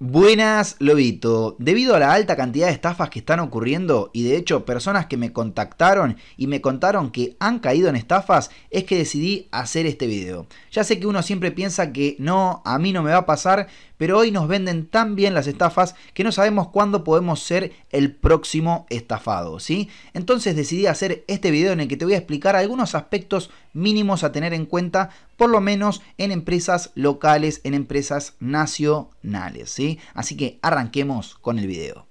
Buenas, Lobito. Debido a la alta cantidad de estafas que están ocurriendo y de hecho personas que me contactaron y me contaron que han caído en estafas, es que decidí hacer este video. Ya sé que uno siempre piensa que no, a mí no me va a pasar, pero hoy nos venden tan bien las estafas que no sabemos cuándo podemos ser el próximo estafado, ¿sí? Entonces decidí hacer este video en el que te voy a explicar algunos aspectos mínimos a tener en cuenta, por lo menos en empresas locales, en empresas nacionales, ¿sí? Así que arranquemos con el video.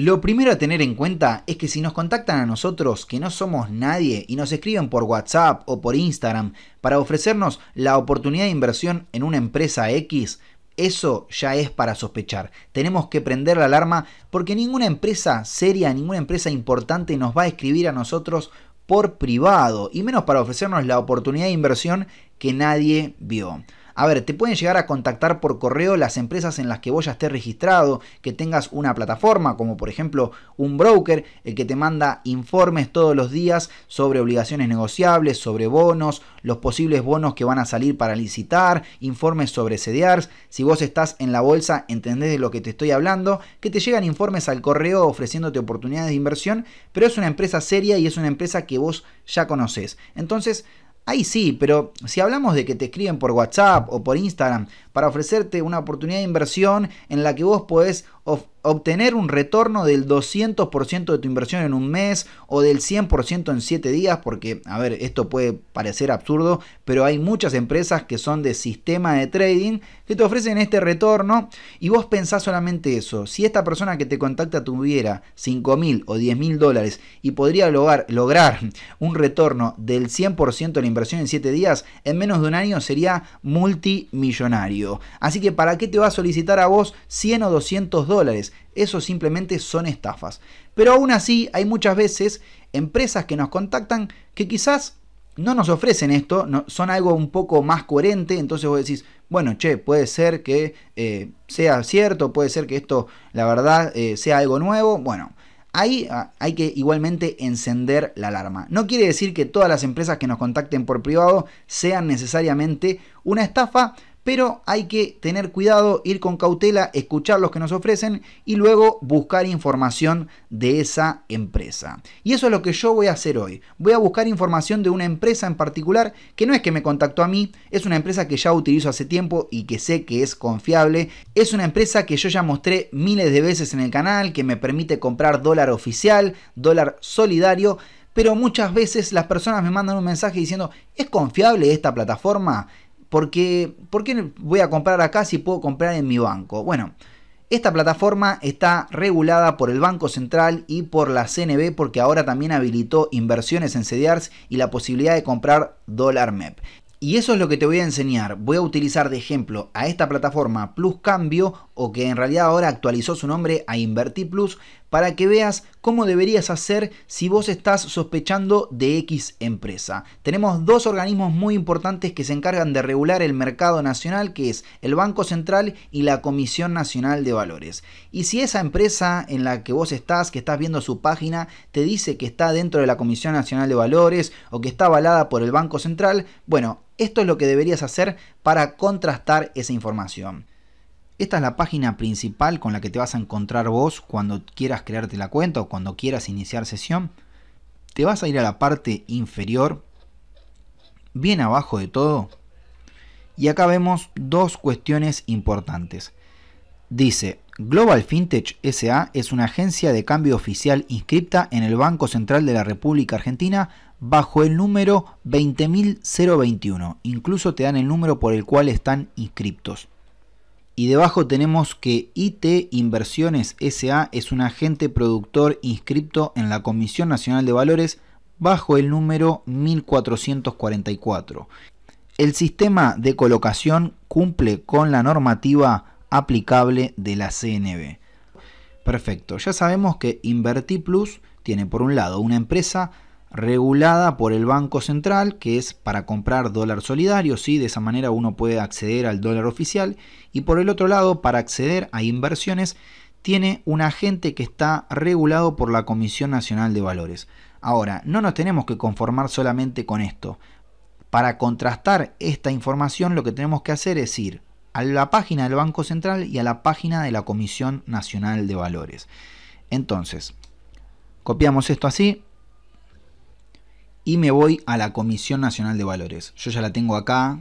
Lo primero a tener en cuenta es que si nos contactan a nosotros, que no somos nadie, y nos escriben por WhatsApp o por Instagram para ofrecernos la oportunidad de inversión en una empresa X, eso ya es para sospechar. Tenemos que prender la alarma porque ninguna empresa seria, ninguna empresa importante nos va a escribir a nosotros por privado, y menos para ofrecernos la oportunidad de inversión que nadie vio. A ver, te pueden llegar a contactar por correo las empresas en las que vos ya estés registrado, que tengas una plataforma, como por ejemplo un broker, el que te manda informes todos los días sobre obligaciones negociables, sobre bonos, los posibles bonos que van a salir para licitar, informes sobre CDRs. Si vos estás en la bolsa, entendés de lo que te estoy hablando, que te llegan informes al correo ofreciéndote oportunidades de inversión, pero es una empresa seria y es una empresa que vos ya conoces. Entonces, Ahí sí, pero si hablamos de que te escriben por WhatsApp o por Instagram para ofrecerte una oportunidad de inversión en la que vos podés obtener un retorno del 200% de tu inversión en un mes o del 100% en 7 días, porque, a ver, esto puede parecer absurdo, pero hay muchas empresas que son de sistema de trading que te ofrecen este retorno y vos pensás solamente eso. Si esta persona que te contacta tuviera 5 mil o 10 mil dólares y podría lograr, lograr un retorno del 100% de la inversión en 7 días, en menos de un año sería multimillonario. Así que, ¿para qué te va a solicitar a vos 100 o 200 dólares? Eso simplemente son estafas. Pero aún así hay muchas veces empresas que nos contactan que quizás no nos ofrecen esto, son algo un poco más coherente, entonces vos decís, bueno, che, puede ser que eh, sea cierto, puede ser que esto, la verdad, eh, sea algo nuevo, bueno. Ahí ah, hay que igualmente encender la alarma. No quiere decir que todas las empresas que nos contacten por privado sean necesariamente una estafa, pero hay que tener cuidado, ir con cautela, escuchar los que nos ofrecen y luego buscar información de esa empresa. Y eso es lo que yo voy a hacer hoy. Voy a buscar información de una empresa en particular que no es que me contactó a mí, es una empresa que ya utilizo hace tiempo y que sé que es confiable. Es una empresa que yo ya mostré miles de veces en el canal, que me permite comprar dólar oficial, dólar solidario pero muchas veces las personas me mandan un mensaje diciendo, ¿es confiable esta plataforma? ¿Por qué voy a comprar acá si puedo comprar en mi banco? Bueno, esta plataforma está regulada por el Banco Central y por la CNB porque ahora también habilitó inversiones en CDRs y la posibilidad de comprar dólar MEP. Y eso es lo que te voy a enseñar. Voy a utilizar de ejemplo a esta plataforma Plus Cambio o que en realidad ahora actualizó su nombre a Inverti Plus para que veas cómo deberías hacer si vos estás sospechando de X empresa. Tenemos dos organismos muy importantes que se encargan de regular el mercado nacional, que es el Banco Central y la Comisión Nacional de Valores. Y si esa empresa en la que vos estás, que estás viendo su página, te dice que está dentro de la Comisión Nacional de Valores o que está avalada por el Banco Central, bueno, esto es lo que deberías hacer para contrastar esa información. Esta es la página principal con la que te vas a encontrar vos cuando quieras crearte la cuenta o cuando quieras iniciar sesión. Te vas a ir a la parte inferior, bien abajo de todo. Y acá vemos dos cuestiones importantes. Dice, Global Fintech SA es una agencia de cambio oficial inscripta en el Banco Central de la República Argentina bajo el número 20.021. Incluso te dan el número por el cual están inscriptos. Y debajo tenemos que IT Inversiones SA es un agente productor inscripto en la Comisión Nacional de Valores bajo el número 1444. El sistema de colocación cumple con la normativa aplicable de la CNB. Perfecto, ya sabemos que InvertiPlus tiene por un lado una empresa regulada por el Banco Central, que es para comprar dólar solidario, ¿sí? de esa manera uno puede acceder al dólar oficial, y por el otro lado, para acceder a inversiones, tiene un agente que está regulado por la Comisión Nacional de Valores. Ahora, no nos tenemos que conformar solamente con esto. Para contrastar esta información, lo que tenemos que hacer es ir a la página del Banco Central y a la página de la Comisión Nacional de Valores. Entonces, copiamos esto así, y me voy a la Comisión Nacional de Valores. Yo ya la tengo acá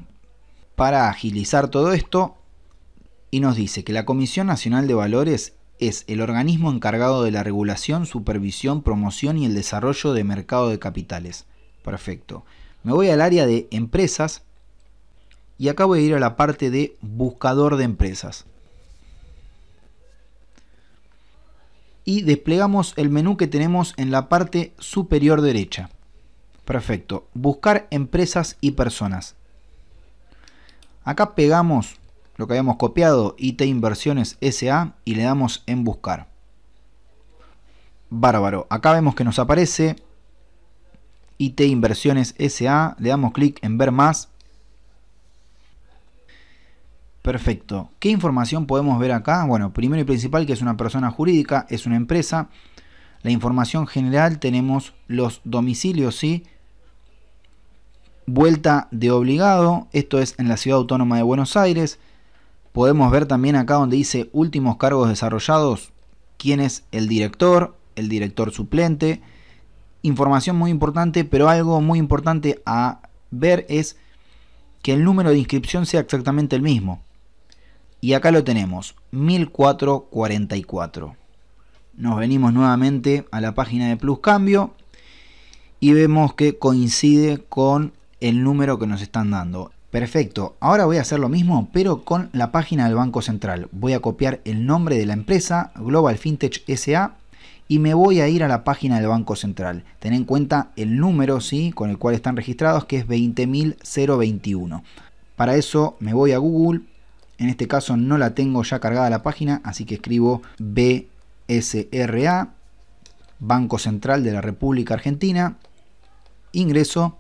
para agilizar todo esto y nos dice que la Comisión Nacional de Valores es el organismo encargado de la regulación, supervisión, promoción y el desarrollo de mercado de capitales. Perfecto. Me voy al área de empresas y acá voy a ir a la parte de buscador de empresas. Y desplegamos el menú que tenemos en la parte superior derecha Perfecto. Buscar empresas y personas. Acá pegamos lo que habíamos copiado, IT Inversiones SA, y le damos en buscar. Bárbaro. Acá vemos que nos aparece IT Inversiones SA. Le damos clic en ver más. Perfecto. ¿Qué información podemos ver acá? Bueno, primero y principal que es una persona jurídica, es una empresa. La información general tenemos los domicilios, ¿sí? vuelta de obligado, esto es en la ciudad autónoma de Buenos Aires. Podemos ver también acá donde dice últimos cargos desarrollados, quién es el director, el director suplente. Información muy importante, pero algo muy importante a ver es que el número de inscripción sea exactamente el mismo. Y acá lo tenemos, 1444. Nos venimos nuevamente a la página de Plus Cambio y vemos que coincide con el número que nos están dando. Perfecto, ahora voy a hacer lo mismo pero con la página del Banco Central. Voy a copiar el nombre de la empresa, Global Fintech SA, y me voy a ir a la página del Banco Central. Ten en cuenta el número ¿sí? con el cual están registrados que es 20.021. Para eso me voy a Google, en este caso no la tengo ya cargada la página, así que escribo BSRA, Banco Central de la República Argentina, ingreso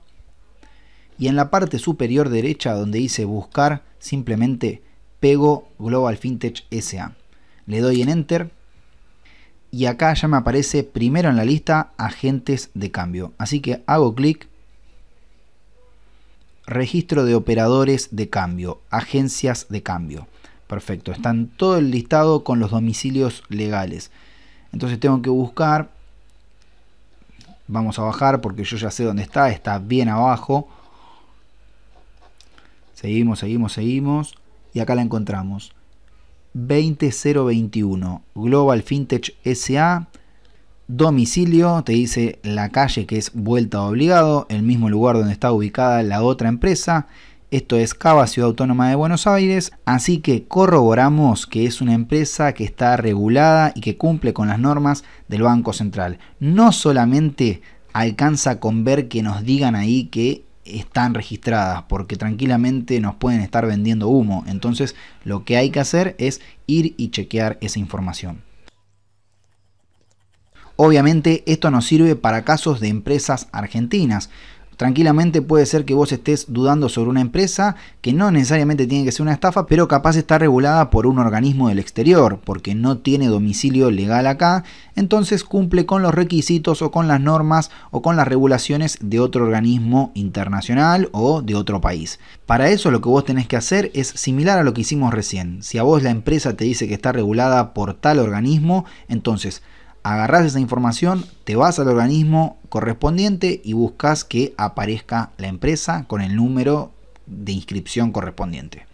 y en la parte superior derecha donde dice buscar, simplemente pego Global Fintech SA. Le doy en Enter y acá ya me aparece primero en la lista agentes de cambio. Así que hago clic, registro de operadores de cambio, agencias de cambio. Perfecto, están todo el listado con los domicilios legales. Entonces tengo que buscar, vamos a bajar porque yo ya sé dónde está, está bien abajo Seguimos, seguimos, seguimos. Y acá la encontramos. 20021 Global Fintech SA. Domicilio, te dice la calle que es vuelta obligado, el mismo lugar donde está ubicada la otra empresa. Esto es Cava, Ciudad Autónoma de Buenos Aires, así que corroboramos que es una empresa que está regulada y que cumple con las normas del Banco Central. No solamente alcanza con ver que nos digan ahí que están registradas, porque tranquilamente nos pueden estar vendiendo humo. Entonces lo que hay que hacer es ir y chequear esa información. Obviamente esto nos sirve para casos de empresas argentinas, Tranquilamente puede ser que vos estés dudando sobre una empresa que no necesariamente tiene que ser una estafa, pero capaz está regulada por un organismo del exterior, porque no tiene domicilio legal acá, entonces cumple con los requisitos o con las normas o con las regulaciones de otro organismo internacional o de otro país. Para eso lo que vos tenés que hacer es similar a lo que hicimos recién. Si a vos la empresa te dice que está regulada por tal organismo, entonces agarrás esa información, te vas al organismo correspondiente y buscas que aparezca la empresa con el número de inscripción correspondiente.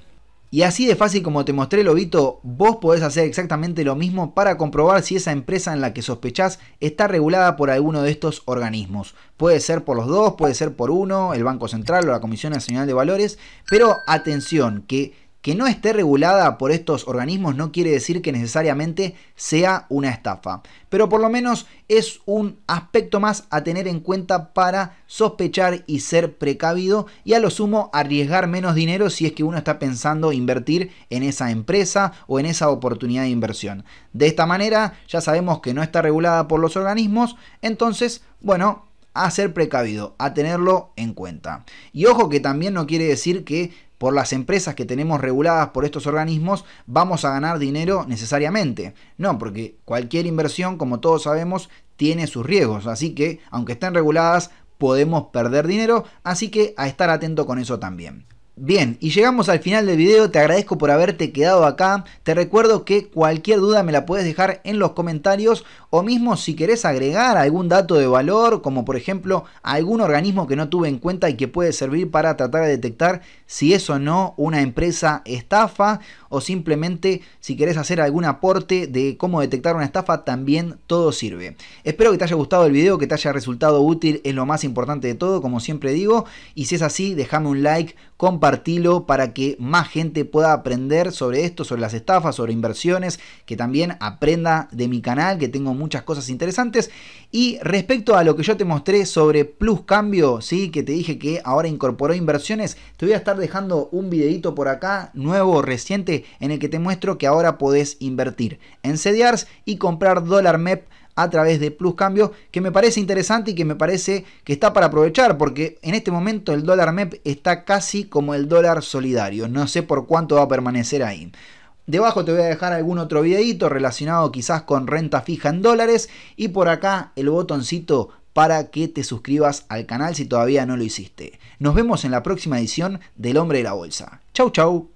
Y así de fácil como te mostré, Lobito, vos podés hacer exactamente lo mismo para comprobar si esa empresa en la que sospechás está regulada por alguno de estos organismos. Puede ser por los dos, puede ser por uno, el Banco Central o la Comisión Nacional de Valores, pero atención, que que no esté regulada por estos organismos no quiere decir que necesariamente sea una estafa, pero por lo menos es un aspecto más a tener en cuenta para sospechar y ser precavido y a lo sumo arriesgar menos dinero si es que uno está pensando invertir en esa empresa o en esa oportunidad de inversión. De esta manera ya sabemos que no está regulada por los organismos, entonces, bueno, a ser precavido, a tenerlo en cuenta. Y ojo que también no quiere decir que por las empresas que tenemos reguladas por estos organismos, vamos a ganar dinero necesariamente. No, porque cualquier inversión, como todos sabemos, tiene sus riesgos. Así que, aunque estén reguladas, podemos perder dinero, así que a estar atento con eso también. Bien, y llegamos al final del video, te agradezco por haberte quedado acá, te recuerdo que cualquier duda me la puedes dejar en los comentarios o mismo si querés agregar algún dato de valor, como por ejemplo algún organismo que no tuve en cuenta y que puede servir para tratar de detectar si es o no una empresa estafa o simplemente si querés hacer algún aporte de cómo detectar una estafa, también todo sirve. Espero que te haya gustado el video, que te haya resultado útil, es lo más importante de todo, como siempre digo, y si es así, déjame un like, comparte compartilo para que más gente pueda aprender sobre esto, sobre las estafas, sobre inversiones, que también aprenda de mi canal, que tengo muchas cosas interesantes. Y respecto a lo que yo te mostré sobre Plus Cambio, ¿sí? que te dije que ahora incorporó inversiones, te voy a estar dejando un videito por acá, nuevo, reciente, en el que te muestro que ahora podés invertir en CDRs y comprar dólar MEP a través de Plus Cambio, que me parece interesante y que me parece que está para aprovechar, porque en este momento el dólar MEP está casi como el dólar solidario, no sé por cuánto va a permanecer ahí. Debajo te voy a dejar algún otro videito relacionado quizás con renta fija en dólares y por acá el botoncito para que te suscribas al canal si todavía no lo hiciste. Nos vemos en la próxima edición del Hombre de la Bolsa. Chau chau.